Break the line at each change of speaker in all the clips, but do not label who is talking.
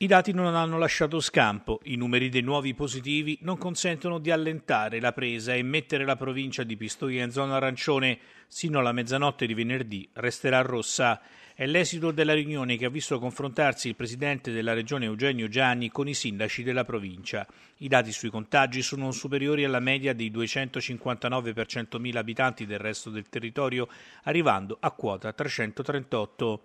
I dati non hanno lasciato scampo, i numeri dei nuovi positivi non consentono di allentare la presa e mettere la provincia di Pistoia in zona arancione sino alla mezzanotte di venerdì resterà rossa. È l'esito della riunione che ha visto confrontarsi il presidente della regione Eugenio Gianni con i sindaci della provincia. I dati sui contagi sono superiori alla media dei 259 per 100.000 abitanti del resto del territorio, arrivando a quota 338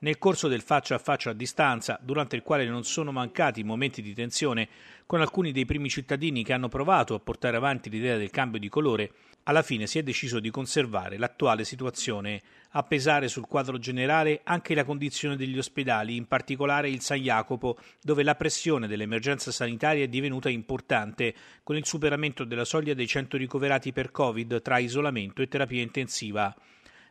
nel corso del faccia a faccia a distanza, durante il quale non sono mancati momenti di tensione con alcuni dei primi cittadini che hanno provato a portare avanti l'idea del cambio di colore, alla fine si è deciso di conservare l'attuale situazione, a pesare sul quadro generale anche la condizione degli ospedali, in particolare il San Jacopo, dove la pressione dell'emergenza sanitaria è divenuta importante, con il superamento della soglia dei 100 ricoverati per Covid tra isolamento e terapia intensiva.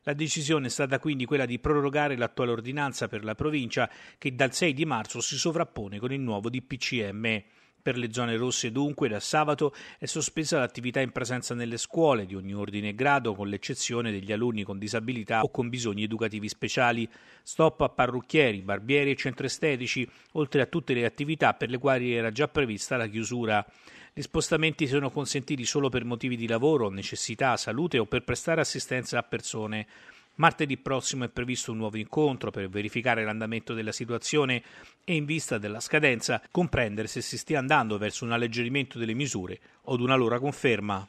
La decisione è stata quindi quella di prorogare l'attuale ordinanza per la provincia che dal 6 di marzo si sovrappone con il nuovo DPCM. Per le zone rosse dunque da sabato è sospesa l'attività in presenza nelle scuole di ogni ordine e grado con l'eccezione degli alunni con disabilità o con bisogni educativi speciali. Stop a parrucchieri, barbieri e centri estetici, oltre a tutte le attività per le quali era già prevista la chiusura. Gli spostamenti sono consentiti solo per motivi di lavoro, necessità, salute o per prestare assistenza a persone. Martedì prossimo è previsto un nuovo incontro per verificare l'andamento della situazione e in vista della scadenza comprendere se si stia andando verso un alleggerimento delle misure o una loro conferma.